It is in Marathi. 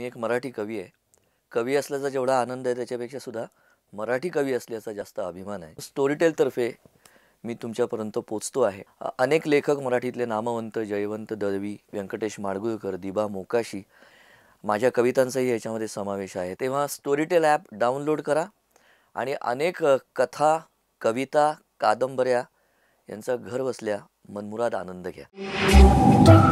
मी एक मराठी कवी आहे कवी असल्याचा जेवढा आनंद आहे त्याच्यापेक्षा सुद्धा मराठी कवी असल्याचा जास्त अभिमान आहे स्टोरीटेलतर्फे मी तुमच्यापर्यंत पोचतो आहे अनेक लेखक मराठीतले नामवंत जयवंत दळवी व्यंकटेश माडगुळकर दिबा मोकाशी माझ्या कवितांचाही याच्यामध्ये समावेश आहे तेव्हा स्टोरीटेल ॲप डाउनलोड करा आणि अनेक कथा कविता कादंबऱ्या यांचा घर बसल्या मनमुराद आनंद घ्या